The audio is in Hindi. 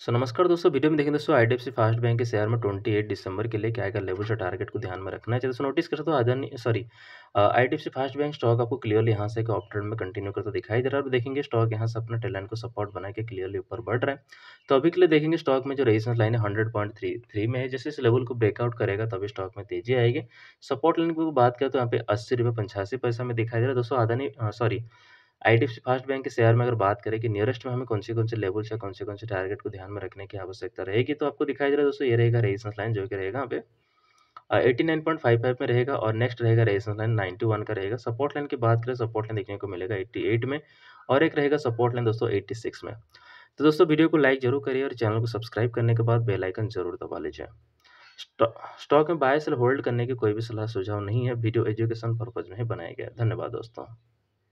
सो so, नमस्कार दोस्तों वीडियो में देखें दोस्तों आई सी फास्ट बैंक के शेयर में 28 दिसंबर के लिए क्या क्या लेवल और टारगेट को ध्यान में रखना है दोस्तों नोटिस कर सकते हो Adani sorry I C fast bank stock आपको क्लियरली यहाँ से ऑप में कंटिन्यू करता दिखाई दे रहा है और देखेंगे स्टॉक यहाँ से अपना टेलन को सपोर्ट बना के क्लियरली ऊपर बढ़ रहा है तो अभी के लिए देखेंगे स्टॉक में जो रेजिस्टेंस लाइन है हंड्रेड पॉइंट थ्री थ्री में है जैसे इस लेवल को ब्रेकआउट करेगा तभी स्टॉक में तेजी आएगी सपोर्ट लाइन की बात करें तो यहाँ पे अस्सी रुपये पंचासी पैसा में दिखाई दे रहा है दोस्तों Adani sorry IDFC first bank के शेयर में अगर बात करें कि नियरेस्ट में हमें कौन से कौन से लेवल या कौन से कौन से टारगेट को ध्यान में रखने की आवश्यकता रहेगी तो आपको दिखाई दे रहा है दोस्तों ये रहेगा रेजिस्टेंस लाइन जो कि रहेगा यहाँ पे eighty nine point five five में रहेगा और नेक्स्ट रहेगा रेजिस्टेंस लाइन नाइन्टी वन का रहेगा सपोर्ट लाइन की बात करें सपोर्ट लाइन देखने को मिलेगा एट्टी एट में और एक रहेगा सपोर्ट लाइन दोस्तों एट्टी सिक्स में तो दोस्तों वीडियो को लाइक जरूर करिए और चैनल को सब्सक्राइब करने के बाद बेल आइकन जरूर दबा लीजिए स्टॉक में बाय सेल होल्ड करने की कोई भी सलाह सुझाव नहीं है वीडियो एजुकेशन पर्पज़ में ही बनाया गया धन्यवाद दोस्तों